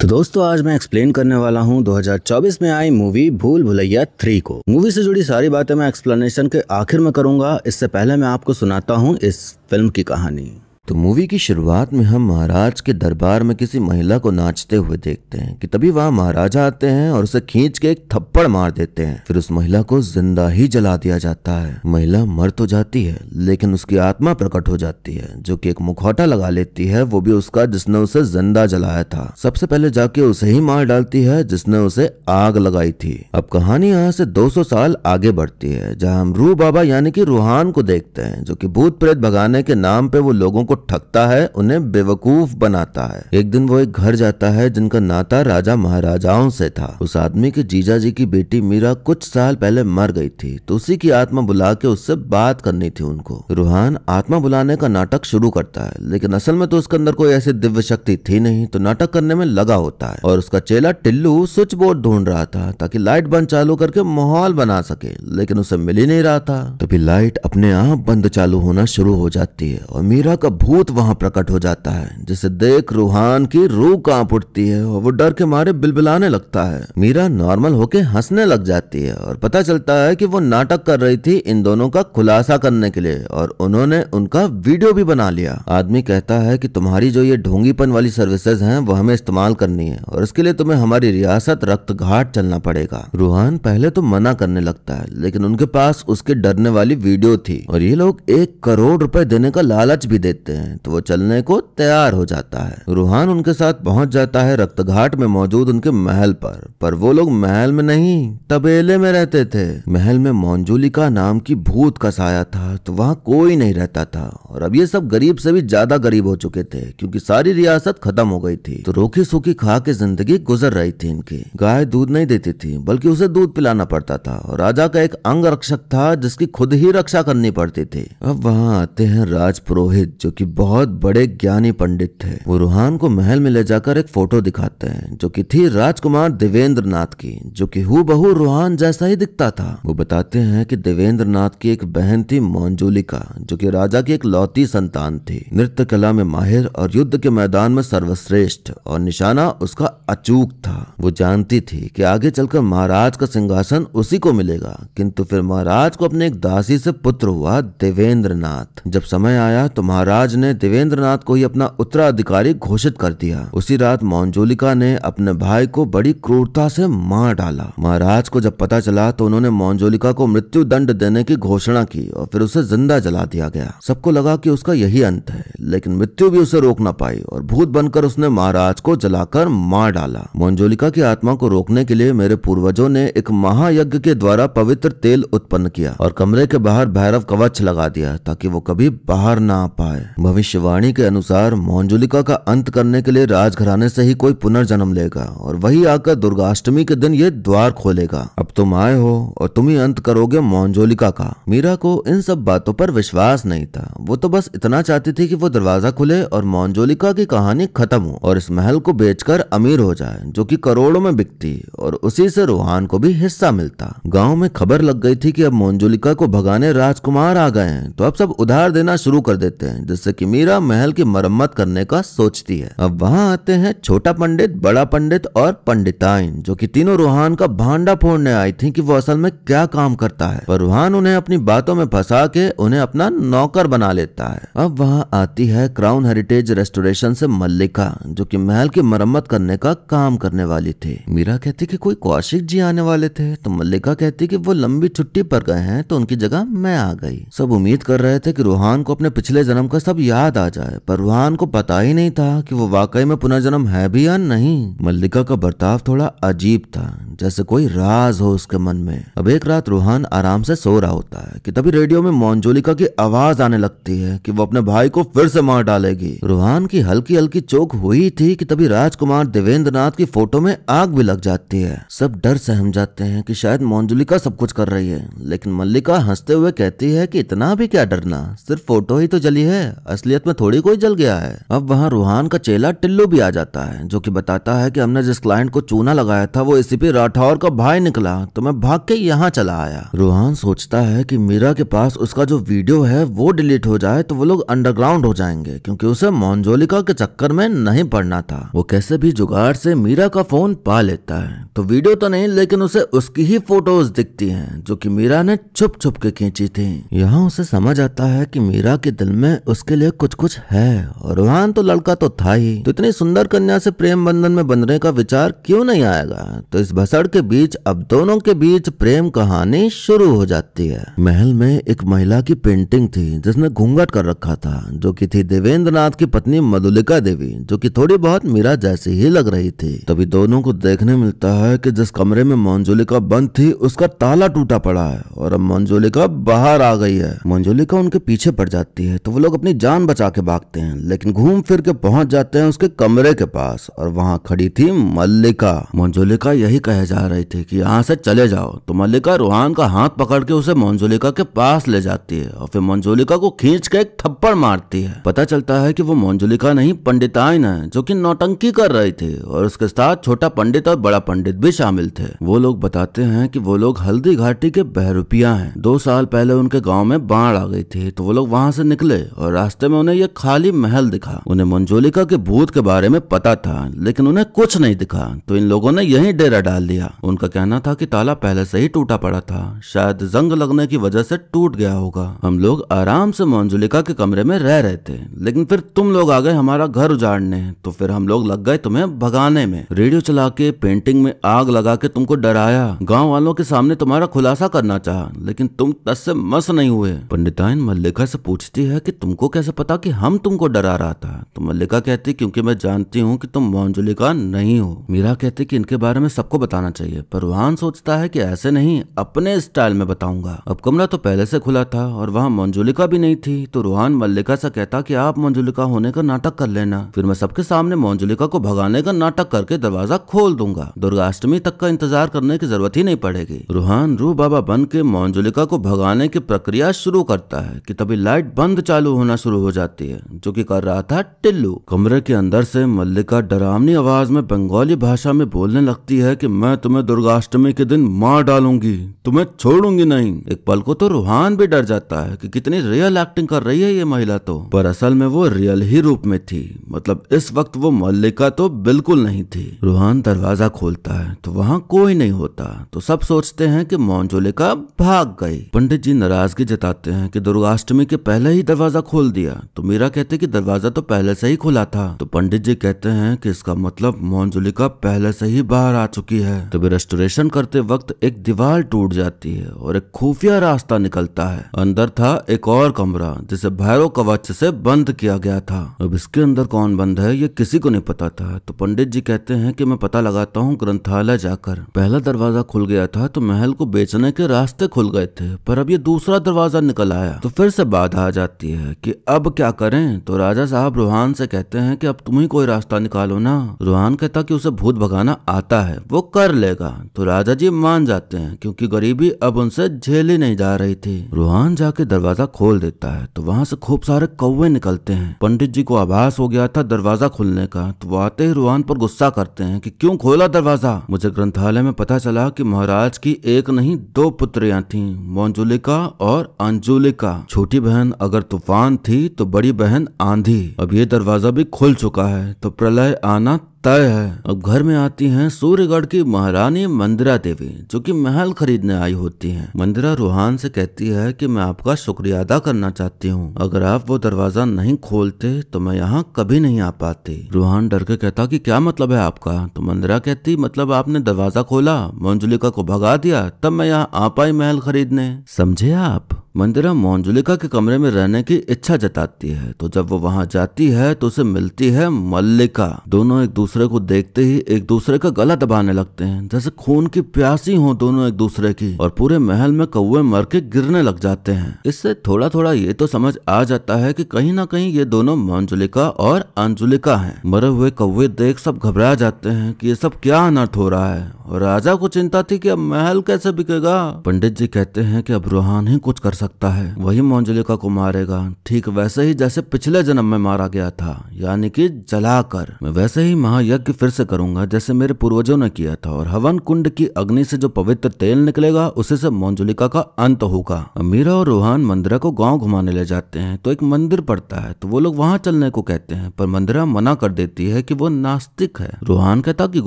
तो दोस्तों आज मैं एक्सप्लेन करने वाला हूं 2024 में आई मूवी भूल भुलैया थ्री को मूवी से जुड़ी सारी बातें मैं एक्सप्लेनेशन के आखिर में करूंगा इससे पहले मैं आपको सुनाता हूं इस फिल्म की कहानी तो मूवी की शुरुआत में हम महाराज के दरबार में किसी महिला को नाचते हुए देखते हैं कि तभी वहाँ महाराजा आते हैं और उसे खींच के एक थप्पड़ मार देते हैं फिर उस महिला को जिंदा ही जला दिया जाता है महिला मर तो जाती है लेकिन उसकी आत्मा प्रकट हो जाती है जो की एक मुखौटा लगा लेती है वो भी उसका जिसने उसे जिंदा जलाया था सबसे पहले जाके उसे ही मार डालती है जिसने उसे आग लगाई थी अब कहानी यहाँ से 200 साल आगे बढ़ती है जहाँ हम रू बाबा यानी कि रूहान को देखते हैं जो कि भूत प्रेत भगाने के नाम पे वो लोगों को ठगता है उन्हें बेवकूफ बनाता है एक दिन वो एक घर जाता है जिनका नाता राजा महाराजाओं से था उस आदमी के जीजा जी की बेटी मीरा कुछ साल पहले मर गई थी तो उसी की आत्मा बुला के उससे बात करनी थी उनको रूहान आत्मा बुलाने का नाटक शुरू करता है लेकिन असल में तो उसके अंदर कोई ऐसी दिव्य शक्ति थी नहीं तो नाटक करने में लगा होता है और उसका चेला टिल्लू स्विच बोर्ड ढूंढ रहा था ताकि लाइट बंद चालू करके माहौल बना सके लेकिन उसे मिल ही नहीं रहा था तभी लाइट अपने आप बंद चालू होना शुरू हो जाती है और मीरा का भूत वहां प्रकट हो जाता है जिसे देख रूहान की रूह कांप उठती है और वो डर के मारे बिलबिलाने लगता है मीरा नॉर्मल होके हंसने लग जाती है और पता चलता है कि वो नाटक कर रही थी इन दोनों का खुलासा करने के लिए और उन्होंने उनका वीडियो भी बना लिया आदमी कहता है कि तुम्हारी जो ये ढोंगीपन वाली सर्विसेज हैं वो हमें इस्तेमाल करनी है और इसके लिए तुम्हें हमारी रियासत रक्त घाट चलना पड़ेगा रूहान पहले तो मना करने लगता है लेकिन उनके पास उसके डरने वाली वीडियो थी और ये लोग एक करोड़ रुपए देने का लालच भी देते देते हैं तो वो चलने को तैयार हो जाता है रूहान उनके साथ पहुंच जाता है रक्तघाट में मौजूद उनके महल पर पर वो लोग महल में नहीं तबेले में रहते थे महल में मोंजुलिका नाम की भूत का साया था तो वहाँ कोई नहीं रहता था और अब ये सब गरीब से भी ज्यादा गरीब हो चुके थे क्योंकि सारी रियासत खत्म हो गई थी तो रोखी सूखी खा के जिंदगी गुजर रही थी इनकी गाय दूध नहीं देती थी बल्कि उसे दूध पिलाना पड़ता था और राजा का एक अंग रक्षक था जिसकी खुद ही रक्षा करनी पड़ती थी अब वहाँ आते हैं राज पुरोहित जो कि बहुत बड़े ज्ञानी पंडित थे वो रूहान को महल में ले जाकर एक फोटो दिखाते हैं जो कि थी राजकुमार देवेंद्र नाथ की जो कि हु बहु रूहान जैसा ही दिखता था वो बताते हैं कि देवेंद्र की एक बहन थी मोन्जुलिका जो कि राजा की एक लौती संतान थी नृत्य कला में माहिर और युद्ध के मैदान में सर्वश्रेष्ठ और निशाना उसका अचूक था वो जानती थी कि आगे चलकर महाराज का सिंहासन उसी को मिलेगा किंतु फिर महाराज को अपने एक दासी से पुत्र हुआ देवेंद्र नाथ जब समय आया तो महाराज महाराज ने देवेंद्रनाथ को ही अपना उत्तराधिकारी घोषित कर दिया उसी रात मौंजोलिका ने अपने भाई को बड़ी क्रूरता से मार डाला महाराज को जब पता चला तो उन्होंने मौंजोलिका को मृत्यु दंड देने की घोषणा की और फिर उसे जिंदा जला दिया गया सबको लगा कि उसका यही अंत है लेकिन मृत्यु भी उसे रोक ना पाई और भूत बनकर उसने महाराज को जलाकर मार डाला मौंजोलिका की आत्मा को रोकने के लिए मेरे पूर्वजों ने एक महायज्ञ के द्वारा पवित्र तेल उत्पन्न किया और कमरे के बाहर भैरव कवच लगा दिया ताकि वो कभी बाहर ना आ पाए भविष्यवाणी के अनुसार मौंजुलिका का अंत करने के लिए राजघराने से ही कोई पुनर्जन्म लेगा और वही आकर दुर्गाष्टमी के दिन ये द्वार खोलेगा अब तुम आए हो और तुम ही अंत करोगे मौंजोलिका का मीरा को इन सब बातों पर विश्वास नहीं था वो तो बस इतना चाहती थी कि वो दरवाजा खुले और मौंजोलिका की कहानी खत्म हो और इस महल को बेचकर अमीर हो जाए जो की करोड़ों में बिकती और उसी से रूहान को भी हिस्सा मिलता गाँव में खबर लग गई थी की अब मौंजोलिका को भगाने राजकुमार आ गए हैं तो अब सब उधार देना शुरू कर देते हैं जिससे से कि मीरा महल की मरम्मत करने का सोचती है अब वहाँ आते हैं छोटा पंडित बड़ा पंडित और पंडिताइन जो कि तीनों रूहान का भांडा फोड़ने आई थी कि वो असल में क्या काम करता है पर रूहान उन्हें अपनी बातों में फंसा के उन्हें अपना नौकर बना लेता है अब वहाँ आती है क्राउन हेरिटेज रेस्टोरेशन से मल्लिका जो कि महल की मरम्मत करने का काम करने वाली थी मीरा कहती कि कोई कौशिक जी आने वाले थे तो मल्लिका कहती कि वो लंबी छुट्टी पर गए हैं तो उनकी जगह मैं आ गई सब उम्मीद कर रहे थे कि रूहान को अपने पिछले जन्म का सब याद आ जाए परवान को पता ही नहीं था कि वो वाकई में पुनर्जन्म है भी या नहीं मल्लिका का बर्ताव थोड़ा अजीब था जैसे कोई राज हो उसके मन में अब एक रात रूहान आराम से सो रहा होता है कि तभी रेडियो में मोन्जोलिका की आवाज आने लगती है कि वो अपने भाई को फिर से मार डालेगी रूहान की हल्की हल्की चोक हुई थी कि तभी राजकुमार देवेंद्र नाथ की फोटो में आग भी लग जाती है सब डर सहम जाते हैं कि शायद मोन्जुलिका सब कुछ कर रही है लेकिन मल्लिका हंसते हुए कहती है कि इतना भी क्या डरना सिर्फ फोटो ही तो जली है असलियत में थोड़ी कोई जल गया है अब वहाँ रूहान का चेला टिल्लू भी आ जाता है जो कि बताता है कि हमने जिस क्लाइंट को चूना लगाया था वो इसी पी राठौर का भाई निकला तो मैं भाग के यहाँ चला आया रूहान सोचता है की मीरा के पास उसका जो वीडियो है वो डिलीट हो जाए तो वो लोग अंडरग्राउंड हो जाएंगे क्योंकि उसे मोन्जोलिका के चक्कर में नहीं पड़ना था वो कैसे भी जुगाड़ से मीरा का फोन पा लेता है तो वीडियो तो नहीं लेकिन उसे उसकी ही फोटोज दिखती हैं जो कि मीरा ने छुप छुप के खींची थी यहाँ उसे समझ आता है कि मीरा के दिल में उसके उसके लिए कुछ कुछ है और रोहान तो लड़का तो था ही तो इतनी सुंदर कन्या से प्रेम बंधन में बंधने का विचार क्यों नहीं आएगा तो इस भसड़ के बीच अब दोनों के बीच प्रेम कहानी शुरू हो जाती है महल में एक महिला की पेंटिंग थी जिसने घूंघट कर रखा था जो की थी देवेंद्र नाथ की पत्नी मधुलिका देवी जो की थोड़ी बहुत मीरा जैसी ही लग रही थी तभी दोनों को देखने मिलता है की जिस कमरे में मंजुलिका बंद थी उसका ताला टूटा पड़ा है और अब मंजुलिका बाहर आ गई है मंजुलिका उनके पीछे पड़ जाती है तो वो लोग अपनी जान बचा के भागते हैं लेकिन घूम फिर के पहुंच जाते हैं उसके कमरे के पास और वहां खड़ी थी मल्लिका मंजुलिका यही कहे जा रही थी कि यहाँ से चले जाओ तो मल्लिका रूहान का हाथ पकड़ के उसे मंजुलिका के पास ले जाती है और फिर मंजुलिका को खींच के एक थप्पड़ मारती है पता चलता है की वो मंजुलिका नहीं पंडिताइन है जो की नौटंकी कर रही थी और उसके साथ छोटा पंडित और बड़ा पंडित भी शामिल थे वो लोग बताते हैं की वो लोग हल्दी घाटी के बहरूपिया है दो साल पहले उनके गाँव में बाढ़ आ गई थी तो वो लोग वहां से निकले और रास्ते में उन्हें यह खाली महल दिखा उन्हें मंजोलिका के भूत के बारे में पता था लेकिन उन्हें कुछ नहीं दिखा तो इन लोगों ने यही डेरा डाल दिया उनका कहना था कि ताला पहले से ही टूटा पड़ा था शायद जंग लगने की वजह से टूट गया होगा हम लोग आराम से मंजुलिका के कमरे में रह रहे थे लेकिन फिर तुम लोग आ गए हमारा घर उजाड़ने तो फिर हम लोग लग गए तुम्हें भगाने में रेडियो चला के पेंटिंग में आग लगा के तुमको डराया गाँव वालों के सामने तुम्हारा खुलासा करना चाहा लेकिन तुम तस से मस नहीं हुए पंडिताइन मल्लिका से पूछती है की तुमको क्या कैसे पता कि हम तुमको डरा रहा था तो मल्लिका कहती क्योंकि मैं जानती हूँ कि तुम मोंजुलिका नहीं हो मीरा कहती कि इनके बारे में सबको बताना चाहिए पर वहां सोचता है कि ऐसे नहीं अपने स्टाइल में बताऊंगा अब कमरा तो पहले से खुला था और वहाँ मोंजुलिका भी नहीं थी तो रूहान मल्लिका से कहता कि आप मंजुलिका होने का नाटक कर लेना फिर मैं सबके सामने मंजुलिका को भगाने का नाटक करके दरवाजा खोल दूंगा दुर्गाष्टमी तक का इंतजार करने की जरूरत ही नहीं पड़ेगी रूहान रू बाबा बन के मंजुलिका को भगाने की प्रक्रिया शुरू करता है की तभी लाइट बंद चालू होना शुरू शुरू हो जाती है जो कि कर रहा था टिल्लू कमरे के अंदर से मल्लिका डरावनी आवाज में बंगाली भाषा में बोलने लगती है कि मैं तुम्हें दुर्गाष्टमी के दिन मार डालूंगी तुम्हें छोड़ूंगी नहीं एक पल को तो रूहान भी डर जाता है कि कितनी रियल एक्टिंग कर रही है ये महिला तो पर असल में वो रियल ही रूप में थी मतलब इस वक्त वो मल्लिका तो बिल्कुल नहीं थी रूहान दरवाजा खोलता है तो वहाँ कोई नहीं होता तो सब सोचते हैं कि मोनजोलिका भाग गई पंडित जी नाराजगी जताते हैं कि दुर्गाष्टमी के पहले ही दरवाजा खोल दिया दिया तो मीरा कहते कि दरवाजा तो पहले से ही खुला था तो पंडित जी कहते हैं कि इसका मतलब मोहनजुलिका पहले से ही बाहर आ चुकी है तभी तो रेस्टोरेशन करते वक्त एक दीवार टूट जाती है और एक खुफिया रास्ता निकलता है अंदर था एक और कमरा जिसे भैरव कवच से बंद किया गया था अब इसके अंदर कौन बंद है ये किसी को नहीं पता था तो पंडित जी कहते हैं कि मैं पता लगाता हूँ ग्रंथालय जाकर पहला दरवाजा खुल गया था तो महल को बेचने के रास्ते खुल गए थे पर अब ये दूसरा दरवाजा निकल आया तो फिर से बाधा आ जाती है कि अब क्या करें तो राजा साहब रूहान से कहते हैं कि अब तुम ही कोई रास्ता निकालो ना रूहान कहता कि उसे भूत भगाना आता है वो कर लेगा तो राजा जी मान जाते हैं क्योंकि गरीबी अब उनसे झेली नहीं जा रही थी रूहान जाके दरवाजा खोल देता है तो वहाँ से खूब सारे कौवे निकलते हैं पंडित जी को आभास हो गया था दरवाजा खुलने का तो वो आते ही रूहान पर गुस्सा करते हैं की क्यूँ खोला दरवाजा मुझे ग्रंथालय में पता चला की महाराज की एक नहीं दो पुत्रियां थी मंजुलिका और अंजुलिका छोटी बहन अगर तूफान थी तो बड़ी बहन आंधी अब ये दरवाजा भी खुल चुका है तो प्रलय आना तय है अब घर में आती हैं सूर्यगढ़ की महारानी मंदिरा देवी जो कि महल खरीदने आई होती हैं। मंदिरा रूहान से कहती है कि मैं आपका शुक्रिया अदा करना चाहती हूँ अगर आप वो दरवाजा नहीं खोलते तो मैं यहाँ कभी नहीं आ पाती रूहान डर के कहता कि क्या मतलब है आपका तो मंदिरा कहती मतलब आपने दरवाजा खोला मंजुलिका को भगा दिया तब मैं यहाँ आ पाई महल खरीदने समझे आप मंदिरा मोंजुलिका के कमरे में रहने की इच्छा जताती है तो जब वो वहाँ जाती है तो उसे मिलती है मल्लिका दोनों एक दूसरे दूसरे को देखते ही एक दूसरे का गला दबाने लगते हैं जैसे खून की प्यासी हो दोनों एक दूसरे की और पूरे महल में कौए मर के गिरने लग जाते हैं इससे थोड़ा थोड़ा ये तो समझ आ जाता है कि कहीं ना कहीं ये दोनों मंजुलिका और अंजुलिका हैं मरे हुए कौए देख सब घबरा जाते हैं कि ये सब क्या अनर्थ हो रहा है और राजा को चिंता थी कि अब महल कैसे बिकेगा पंडित जी कहते हैं कि अब रूहान ही कुछ कर सकता है वही मंजुलिका को मारेगा ठीक वैसे ही जैसे पिछले जन्म में मारा गया था यानी कि जलाकर मैं वैसे ही महा महायज्ञ फिर से करूंगा जैसे मेरे पूर्वजों ने किया था और हवन कुंड की अग्नि से जो पवित्र तेल निकलेगा उसे से मंजुलिका का अंत होगा मीरा और रोहान मंदिरा को गांव घुमाने ले जाते हैं तो एक मंदिर पड़ता है तो वो लोग वहां चलने को कहते हैं पर मंदिरा मना कर देती है की वो नास्तिक है रोहान कहता की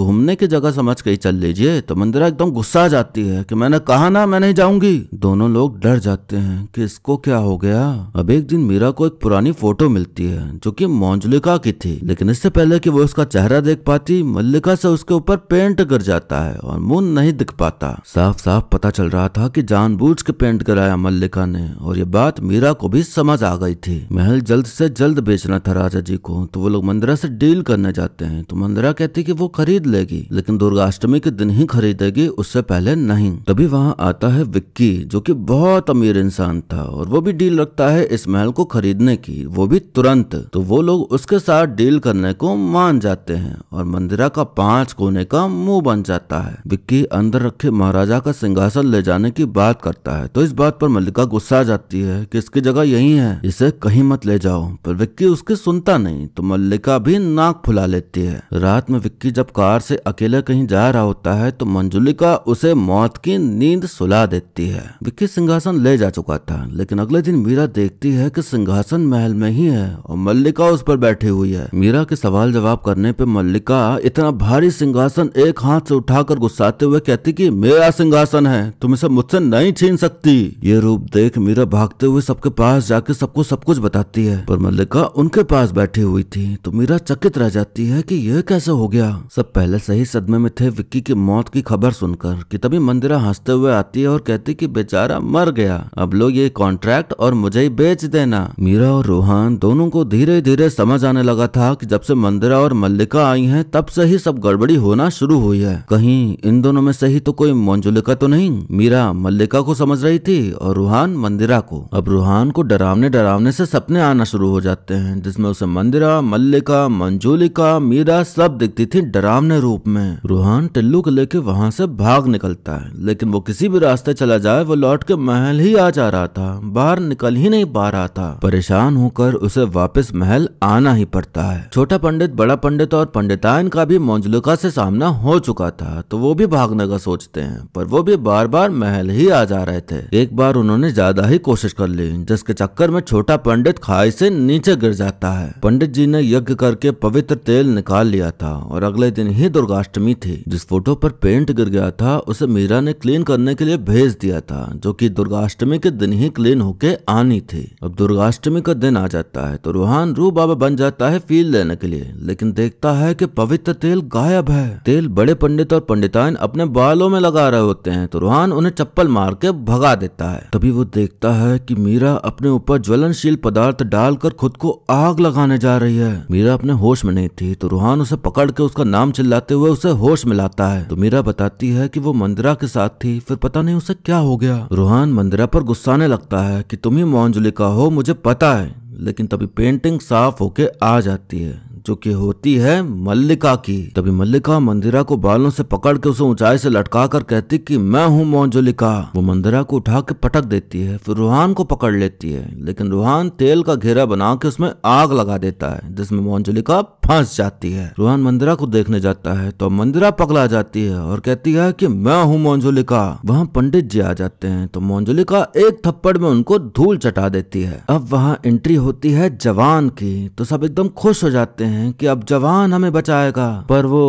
घूमने की जगह समझ के ही चल लीजिए तो मंदिरा एकदम गुस्सा जाती है की मैंने कहा ना मैं नहीं जाऊंगी दोनों लोग डर जाते हैं कि इसको क्या हो गया अब एक दिन मीरा को एक पुरानी फोटो मिलती है जो कि मौजुलिका की थी लेकिन इससे पहले कि वो उसका चेहरा देख पाती मल्लिका से उसके ऊपर पेंट कर जाता है और मुंह नहीं दिख पाता साफ साफ पता चल रहा था कि जानबूझ के पेंट कराया मल्लिका ने और ये बात मीरा को भी समझ आ गई थी महल जल्द से जल्द बेचना था राजा जी को तो वो लोग मंदिरा से डील करने जाते हैं तो मंदिरा कहती कि वो खरीद लेगी लेकिन दुर्गाष्टमी के दिन ही खरीदेगी उससे पहले नहीं तभी वहाँ आता है विक्की जो की बहुत अमीर इंसान था और वो भी डील रखता है इस महल को खरीदने की वो भी तुरंत तो वो लोग उसके साथ डील करने को मान जाते हैं हैं और मंदिरा का पांच कोने का मुंह बन जाता है विक्की अंदर रखे महाराजा का सिंहासन ले जाने की बात करता है तो इस बात पर मल्लिका गुस्सा आ जाती है कि इसकी जगह यही है इसे कहीं मत ले जाओ पर विक्की उसकी सुनता नहीं तो मल्लिका भी नाक फुला लेती है रात में विक्की जब कार से अकेले कहीं जा रहा होता है तो मंजुलिका उसे मौत की नींद सुला देती है विक्की सिंहासन ले जा चुका था लेकिन अगले दिन मीरा देखती है कि सिंहासन महल में ही है और मल्लिका उस पर बैठी हुई है मीरा के सवाल जवाब करने पर मल्लिका इतना भारी सिंहासन एक हाथ से उठाकर गुस्साते हुए कहती कि मेरा सिंहासन है तुम इसे मुझसे नहीं छीन सकती ये रूप देख मीरा भागते हुए सबके पास जाके सबको सब कुछ बताती है पर मल्लिका उनके पास बैठी हुई थी तो मीरा चकित रह जाती है कि यह कैसे हो गया सब पहले से ही सदमे में थे विक्की की मौत की खबर सुनकर कि तभी मंदिरा हंसते हुए आती है और कहती कि बेचारा मर गया अब लोग ये कॉन्ट्रैक्ट और मुझे ही बेच देना मीरा और रोहन दोनों को धीरे धीरे समझ आने लगा था कि जब से मंदिरा और मल्लिका आई हैं तब से ही सब गड़बड़ी होना शुरू हुई है कहीं इन दोनों में से ही तो कोई मंजुलिका तो नहीं मीरा मल्लिका को समझ रही थी और रूहान मंदिरा को अब रूहान को डरावने डरावने से सपने आना शुरू हो जाते हैं जिसमें उसे मंदिरा मल्लिका मंजुलिका मीरा सब दिखती थी डरावने रूप में रूहान टिल्लू को लेके वहां से भाग निकलता है लेकिन वो किसी भी रास्ते चला जाए वो लौट के महल ही आ जा रहा था बाहर निकल ही नहीं पा रहा था परेशान होकर उसे वापस महल आना ही पड़ता है छोटा पंडित बड़ा पंडित और पंडितायन का भी मंजुलिका से सामना हो चुका था तो वो भी भागने का सोचते हैं पर वो भी बार बार महल ही आ जा रहे थे एक बार उन्होंने ज्यादा ही कोशिश कर ली जिसके चक्कर में छोटा पंडित खाई से नीचे गिर जाता है पंडित जी ने यज्ञ करके पवित्र तेल निकाल लिया था और अगले दिन ही दुर्गाष्टमी थी जिस फोटो पर पेंट गिर गया था उसे मीरा ने क्लीन करने के लिए भेज दिया था जो की दुर्गाष्टमी के दिन ही क्लीन होके आनी थी अब दुर्गाष्टमी का दिन आ जाता है तो रूहान रू बाबा बन जाता है फील लेने के लिए लेकिन देखता है है कि पवित्र तेल गायब है तेल बड़े पंडित और पंडिताइन अपने बालों में लगा रहे होते हैं तो रूहान उन्हें चप्पल मार के भगा देता है तभी वो देखता है कि मीरा अपने ऊपर ज्वलनशील पदार्थ डालकर खुद को आग लगाने जा रही है मीरा अपने होश में नहीं थी तो रुहान उसे पकड़ के उसका नाम चिल्लाते हुए उसे होश में लाता है तो मीरा बताती है की वो मंदिरा के साथ थी फिर पता नहीं उसे क्या हो गया रुहान मंदिरा पर गुस्साने लगता है की तुम ही मोहनजुलिका हो मुझे पता है लेकिन तभी पेंटिंग साफ होके आ जाती है जो कि होती है मल्लिका की तभी मल्लिका मंदिरा को बालों से पकड़ के उसे ऊंचाई से लटका कर कहती कि मैं हूँ मोंजुलिका वो मंदिरा को उठा के पटक देती है फिर रूहान को पकड़ लेती है लेकिन रूहान तेल का घेरा बना के उसमें आग लगा देता है जिसमें मोंजुलिका फंस जाती है रूहान मंदिरा को देखने जाता है तो मंदिरा पकड़ा जाती है और कहती है की मैं हूँ मोंजुलिका वहाँ पंडित जी आ जाते हैं तो मोंजुलिका एक थप्पड़ में उनको धूल चटा देती है अब वहाँ एंट्री होती है जवान की तो सब एकदम खुश हो जाते हैं हैं कि अब जवान हमें बचाएगा पर वो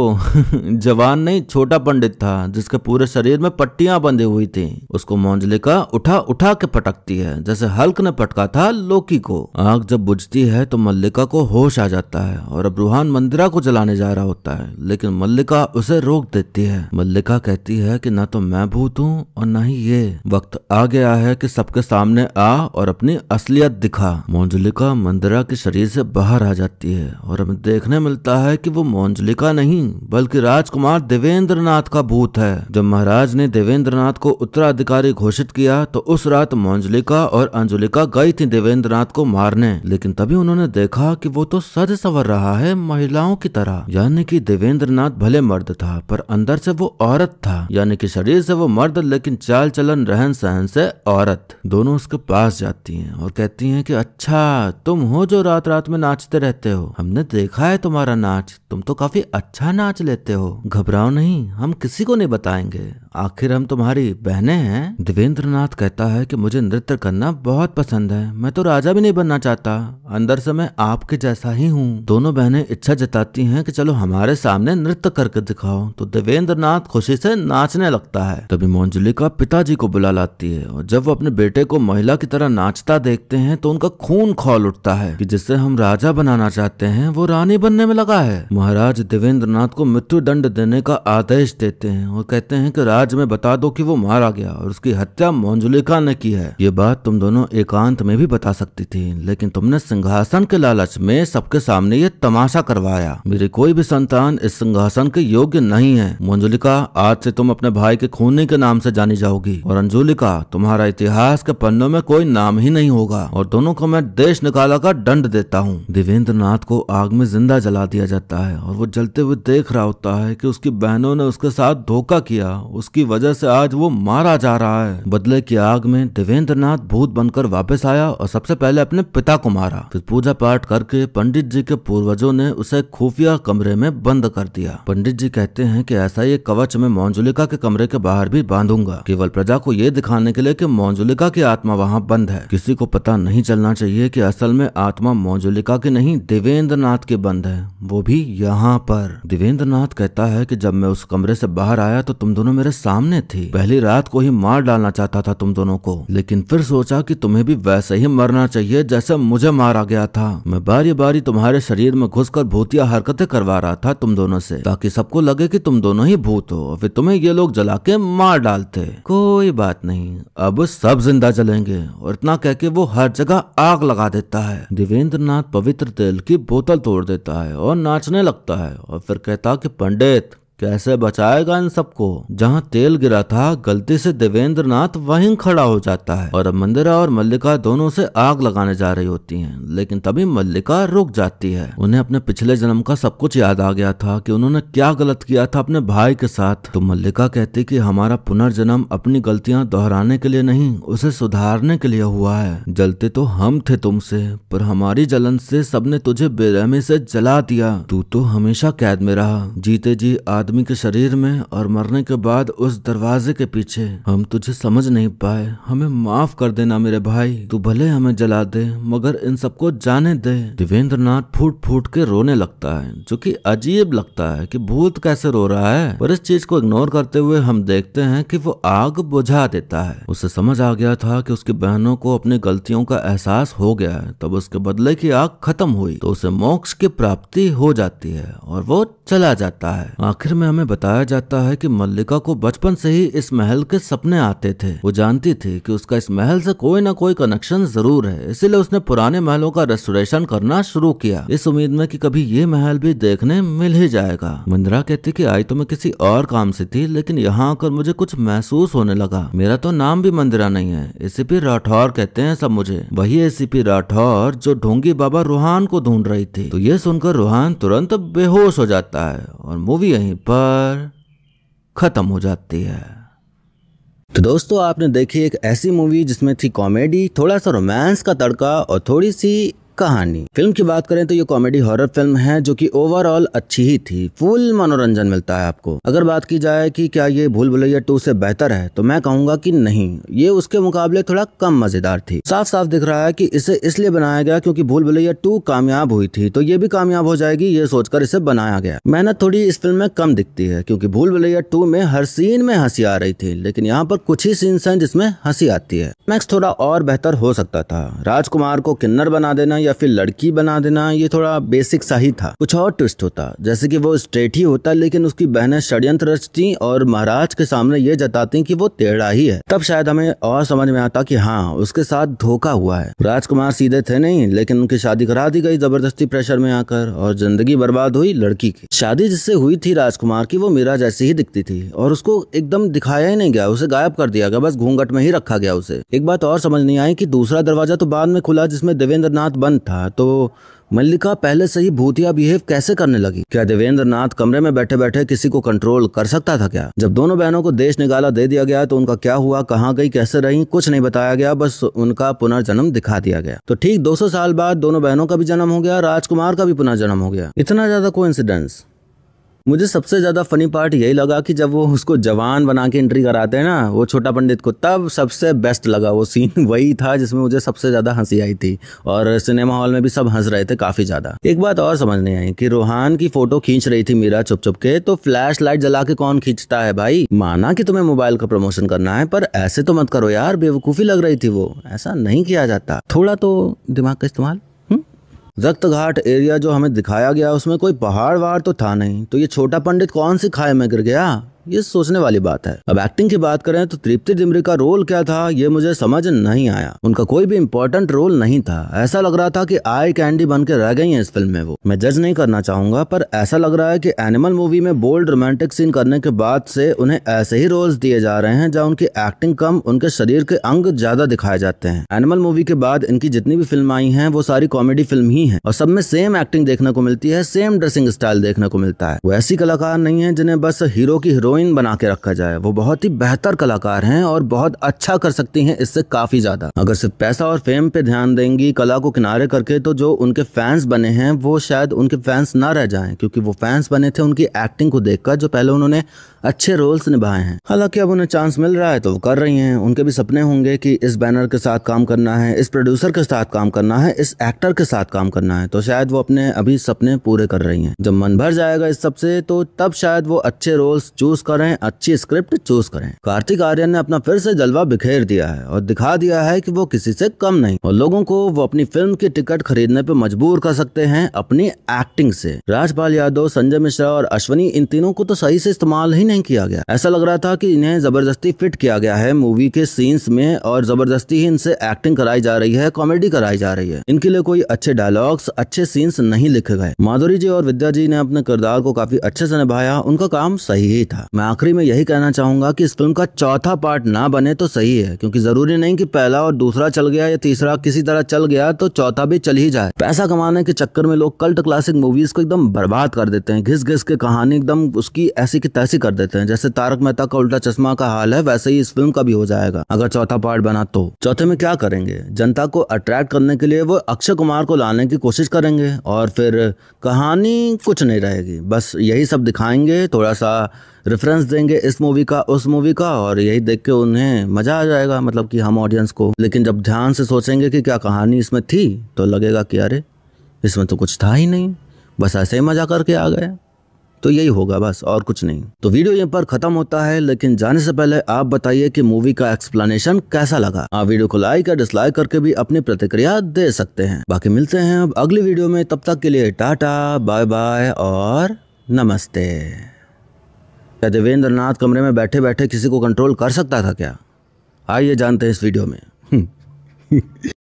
जवान नहीं छोटा पंडित था जिसके पूरे शरीर में पट्टियां बंधी हुई थी उसको मोंजलिका उठा उठा के पटकती है जैसे हल्क ने पटका था लोकी को आग जब बुझती है तो मल्लिका को होश आ जाता है और अब रूहान मंदिरा को जलाने जा रहा होता है लेकिन मल्लिका उसे रोक देती है मल्लिका कहती है कि ना तो मैं भूत हूँ और न ही ये वक्त आ गया है कि सबके सामने आ और अपनी असलियत दिखा मोंजलिका मंदिरा के शरीर से बाहर आ जाती है और अब देखने मिलता है कि वो मौंजलिका नहीं बल्कि राजकुमार देवेंद्र नाथ का भूत है जब महाराज ने देवेंद्र नाथ को उत्तराधिकारी घोषित किया तो उस रात मौंजलिका और अंजुलिका गई थी देवेंद्र नाथ को मारने लेकिन तभी उन्होंने देखा कि वो तो सज सवर रहा है महिलाओं की तरह यानी कि देवेंद्र नाथ भले मर्द था पर अंदर से वो औरत था यानी कि शरीर से वो मर्द लेकिन चाल चलन रहन सहन से औरत दोनों उसके पास जाती हैं और कहती हैं कि अच्छा तुम हो जो रात रात में नाचते रहते हो हमने देख देखा है तुम्हारा नाच तुम तो काफी अच्छा नाच लेते हो घबराओ नहीं हम किसी को नहीं बताएंगे आखिर हम तुम्हारी बहने हैं देवेंद्र कहता है कि मुझे नृत्य करना बहुत पसंद है मैं तो राजा भी नहीं बनना चाहता अंदर से मैं आपके जैसा ही हूँ दोनों बहनें इच्छा जताती हैं कि चलो हमारे सामने नृत्य करके दिखाओ तो देवेंद्र खुशी से नाचने लगता है तभी मंजुलिका पिताजी को बुला लाती है और जब वो अपने बेटे को महिला की तरह नाचता देखते हैं तो उनका खून खोल उठता है कि जिसे हम राजा बनाना चाहते हैं वो रानी बनने में लगा है महाराज देवेंद्र नाथ को मृत्यु दंड देने का आदेश देते हैं और कहते हैं कि राज में बता दो कि वो मारा गया और उसकी हत्या मंजुलिका ने की है ये बात तुम दोनों एकांत में भी बता सकती थी लेकिन तुमने सिंहासन के लालच में सबके सामने ये तमाशा करवाया मेरी कोई भी संतान इस सिंहासन के योग्य नहीं है मंजुलिका आज से तुम अपने भाई के खूनी के नाम से जानी जाओगी और अंजुलिका तुम्हारा इतिहास के पन्नों में कोई नाम ही नहीं होगा और दोनों को मैं देश निकाला का दंड देता हूँ देवेंद्र नाथ को आग में में ज़िंदा जला दिया जाता है और वो जलते हुए देख रहा होता है कि उसकी बहनों ने उसके साथ धोखा किया उसकी वजह से आज वो मारा जा रहा है बदले की आग में देवेंद्र नाथ भूत बनकर वापस आया और सबसे पहले अपने पिता को मारा फिर पूजा पाठ करके पंडित जी के पूर्वजों ने उसे खुफिया कमरे में बंद कर दिया पंडित जी कहते हैं कि ऐसा ये कवच में मौजुलिका के कमरे के बाहर भी बांधूंगा केवल प्रजा को ये दिखाने के लिए कि मौजुलिका की आत्मा वहाँ बंद है किसी को पता नहीं चलना चाहिए कि असल में आत्मा मौजुलिका की नहीं देवेंद्र नाथ की के बंद है वो भी यहाँ पर देवेंद्र नाथ कहता है कि जब मैं उस कमरे से बाहर आया तो तुम दोनों मेरे सामने थे पहली रात को ही मार डालना चाहता था तुम दोनों को लेकिन फिर सोचा कि तुम्हें भी वैसे ही मरना चाहिए जैसे मुझे मारा गया था मैं बारी बारी तुम्हारे शरीर में घुसकर भूतिया हरकतें करवा रहा था तुम दोनों से ताकि सबको लगे कि तुम दोनों ही भूत हो फिर तुम्हें ये लोग जला के मार डालते कोई बात नहीं अब सब जिंदा जलेंगे और इतना कह के वो हर जगह आग लगा देता है देवेंद्र नाथ पवित्र तेल की बोतल तोड़ छोड़ देता है और नाचने लगता है और फिर कहता कि पंडित कैसे बचाएगा इन सबको जहाँ तेल गिरा था गलती से देवेंद्र नाथ वही खड़ा हो जाता है और मंदिरा और मल्लिका दोनों से आग लगाने जा रही होती है लेकिन तभी मल्लिका रुक जाती है उन्हें अपने पिछले जन्म का सब कुछ याद आ गया था कि उन्होंने क्या गलत किया था अपने भाई के साथ तो मल्लिका कहती कि हमारा पुनर्जन्म अपनी गलतियां दोहराने के लिए नहीं उसे सुधारने के लिए हुआ है जलते तो हम थे तुमसे पर हमारी जलन से सबने तुझे बेरहमी से जला दिया तू तो हमेशा कैद में रहा जीते जी आदमी आदमी के शरीर में और मरने के बाद उस दरवाजे के पीछे हम तुझे समझ नहीं पाए हमें माफ कर देना मेरे भाई तू भले हमें जला दे मगर इन सबको जाने दे देवेंद्र नाथ फूट फूट के रोने लगता है जो कि अजीब लगता है कि भूत कैसे रो रहा है पर इस चीज को इग्नोर करते हुए हम देखते हैं कि वो आग बुझा देता है उसे समझ आ गया था कि उसकी बहनों को अपनी गलतियों का एहसास हो गया है तब उसके बदले की आग खत्म हुई तो उसे मोक्ष की प्राप्ति हो जाती है और वो चला जाता है आखिर में हमें बताया जाता है कि मल्लिका को बचपन से ही इस महल के सपने आते थे वो जानती थी कि उसका इस महल से कोई ना कोई कनेक्शन जरूर है इसीलिए उसने पुराने महलों का रेस्टोरेशन करना शुरू किया इस उम्मीद में कि कभी ये महल भी देखने मिल ही जाएगा मंदिरा कहती की आई तो मैं किसी और काम से थी लेकिन यहाँ आकर मुझे कुछ महसूस होने लगा मेरा तो नाम भी मंदिरा नहीं है एसीपी राठौर कहते हैं सब मुझे वही एसीपी राठौर जो ढोंगी बाबा रूहान को ढूंढ रही थी तो ये सुनकर रूहान तुरंत बेहोश हो जाता है और मूवी यहीं पर ख़त्म हो जाती है तो दोस्तों आपने देखी एक ऐसी मूवी जिसमें थी कॉमेडी थोड़ा सा रोमांस का तड़का और थोड़ी सी कहानी फिल्म की बात करें तो ये कॉमेडी हॉरर फिल्म है जो कि ओवरऑल अच्छी ही थी फुल मनोरंजन मिलता है आपको अगर बात की जाए कि क्या ये भूल भुलैया टू से बेहतर है तो मैं कहूंगा कि नहीं ये उसके मुकाबले थोड़ा कम मजेदार थी साफ साफ दिख रहा है कि इसे इसलिए बनाया गया क्योंकि भूल भुलैया टू कामयाब हुई थी तो ये भी कामयाब हो जाएगी ये सोचकर इसे बनाया गया मेहनत थोड़ी इस फिल्म में कम दिखती है क्योंकि भूल भुलैया टू में हर सीन में हंसी आ रही थी लेकिन यहाँ पर कुछ ही सीन्स है जिसमें हंसी आती है मैक्स थोड़ा और बेहतर हो सकता था राजकुमार को किन्नर बना देना या फिर लड़की बना देना ये थोड़ा बेसिक सा ही था कुछ और ट्विस्ट होता जैसे कि वो स्ट्रेट ही होता लेकिन उसकी बहनें षड्यंत्र रचती और महाराज के सामने ये जताती कि वो टेढ़ा ही है तब शायद हमें और समझ में आता कि हाँ उसके साथ धोखा हुआ है राजकुमार सीधे थे नहीं लेकिन उनकी शादी करा दी गई जबरदस्ती प्रेशर में आकर और जिंदगी बर्बाद हुई लड़की की शादी जिससे हुई थी राजकुमार की वो मीरा जैसी ही दिखती थी और उसको एकदम दिखाया ही नहीं गया उसे गायब कर दिया गया बस घूंघट में ही रखा गया उसे एक बात और समझ नहीं आई कि दूसरा दरवाजा तो बाद में खुला जिसमें देवेंद्र नाथ बन बंद था तो मल्लिका पहले से ही भूतिया बिहेव कैसे करने लगी क्या देवेंद्र नाथ कमरे में बैठे बैठे किसी को कंट्रोल कर सकता था क्या जब दोनों बहनों को देश निकाला दे दिया गया तो उनका क्या हुआ कहाँ गई कैसे रही कुछ नहीं बताया गया बस उनका पुनर्जन्म दिखा दिया गया तो ठीक 200 साल बाद दोनों बहनों का भी जन्म हो गया राजकुमार का भी पुनर्जन्म हो गया इतना ज्यादा कोइंसिडेंस मुझे सबसे ज़्यादा फ़नी पार्ट यही लगा कि जब वो उसको जवान बना के एंट्री कराते हैं ना वो छोटा पंडित को तब सबसे बेस्ट लगा वो सीन वही था जिसमें मुझे सबसे ज़्यादा हंसी आई थी और सिनेमा हॉल में भी सब हंस रहे थे काफ़ी ज़्यादा एक बात और समझ नहीं आई कि रोहान की फ़ोटो खींच रही थी मीरा चुप चुप के तो फ्लैश लाइट जला के कौन खींचता है भाई माना की तुम्हें मोबाइल का प्रमोशन करना है पर ऐसे तो मत करो यार बेवकूफ़ी लग रही थी वो ऐसा नहीं किया जाता थोड़ा तो दिमाग का इस्तेमाल रक्त घाट एरिया जो हमें दिखाया गया उसमें कोई पहाड़ वहाड़ तो था नहीं तो ये छोटा पंडित कौन सी खाई में गिर गया ये सोचने वाली बात है अब एक्टिंग की बात करें तो तृप्ति डिमरी का रोल क्या था ये मुझे समझ नहीं आया उनका कोई भी इम्पोर्टेंट रोल नहीं था ऐसा लग रहा था कि आई कैंडी बन के रह गई हैं इस फिल्म में वो मैं जज नहीं करना चाहूंगा पर ऐसा लग रहा है कि एनिमल मूवी में बोल्ड रोमांटिक सीन करने के बाद से उन्हें ऐसे ही रोल्स दिए जा रहे हैं जहाँ उनकी एक्टिंग कम उनके शरीर के अंग ज्यादा दिखाए जाते हैं एनिमल मूवी के बाद इनकी जितनी भी फिल्म आई है वो सारी कॉमेडी फिल्म ही है और सब में सेम एक्टिंग देखने को मिलती है सेम ड्रेसिंग स्टाइल देखने को मिलता है वो ऐसी कलाकार नहीं है जिन्हें बस हीरो की हीरो हीरोइन बना के रखा जाए वो बहुत ही बेहतर कलाकार हैं और बहुत अच्छा कर सकती हैं इससे काफ़ी ज़्यादा अगर सिर्फ पैसा और फेम पे ध्यान देंगी कला को किनारे करके तो जो उनके फैंस बने हैं वो शायद उनके फैंस ना रह जाए क्योंकि वो फैंस बने थे उनकी एक्टिंग को देखकर जो पहले उन्होंने अच्छे रोल्स निभाए हैं हालांकि अब उन्हें चांस मिल रहा है तो वो कर रही हैं उनके भी सपने होंगे कि इस बैनर के साथ काम करना है इस प्रोड्यूसर के साथ काम करना है इस एक्टर के साथ काम करना है तो शायद वो अपने अभी सपने पूरे कर रही हैं जब मन भर जाएगा इस सबसे तो तब शायद वो अच्छे रोल्स चूज करें अच्छी स्क्रिप्ट चूज करें कार्तिक आर्यन ने अपना फिर से जलवा बिखेर दिया है और दिखा दिया है कि वो किसी से कम नहीं और लोगों को वो अपनी फिल्म की टिकट खरीदने पर मजबूर कर सकते हैं अपनी एक्टिंग से राजपाल यादव संजय मिश्रा और अश्वनी इन तीनों को तो सही से इस्तेमाल ही नहीं किया गया ऐसा लग रहा था कि इन्हें जबरदस्ती फिट किया गया है मूवी के सीन्स में और जबरदस्ती ही इनसे एक्टिंग कराई जा रही है कॉमेडी कराई जा रही है इनके लिए कोई अच्छे डायलॉग्स अच्छे सीन्स नहीं लिखे गए माधुरी जी और विद्या जी ने अपने किरदार को काफी अच्छे से निभाया उनका काम सही ही था मैं आखिरी में यही कहना चाहूंगा कि इस फिल्म का चौथा पार्ट ना बने तो सही है क्योंकि ज़रूरी नहीं कि पहला और दूसरा चल गया या तीसरा किसी तरह चल गया तो चौथा भी चल ही जाए पैसा कमाने के चक्कर में लोग कल्ट क्लासिक मूवीज़ को एकदम बर्बाद कर देते हैं घिस घिस के कहानी एकदम उसकी ऐसी की तैसी कर देते हैं जैसे तारक मेहता का उल्टा चश्मा का हाल है वैसे ही इस फिल्म का भी हो जाएगा अगर चौथा पार्ट बना तो चौथे में क्या करेंगे जनता को अट्रैक्ट करने के लिए वो अक्षय कुमार को लाने की कोशिश करेंगे और फिर कहानी कुछ नहीं रहेगी बस यही सब दिखाएंगे थोड़ा सा रेफरेंस देंगे इस मूवी का उस मूवी का और यही देख के उन्हें मजा आ जाएगा मतलब कि हम ऑडियंस को लेकिन जब ध्यान से सोचेंगे कि क्या कहानी इसमें थी तो लगेगा कि अरे इसमें तो कुछ था ही नहीं बस ऐसे ही मजा करके आ गए तो यही होगा बस और कुछ नहीं तो वीडियो यहाँ पर खत्म होता है लेकिन जाने से पहले आप बताइए कि मूवी का एक्सप्लेनेशन कैसा लगा आप वीडियो को लाइक या डिसलाइक करके भी अपनी प्रतिक्रिया दे सकते हैं बाकी मिलते हैं अब अगली वीडियो में तब तक के लिए टाटा बाय बाय और नमस्ते क्या देवेंद्र नाथ कमरे में बैठे बैठे किसी को कंट्रोल कर सकता था क्या आइए जानते हैं इस वीडियो में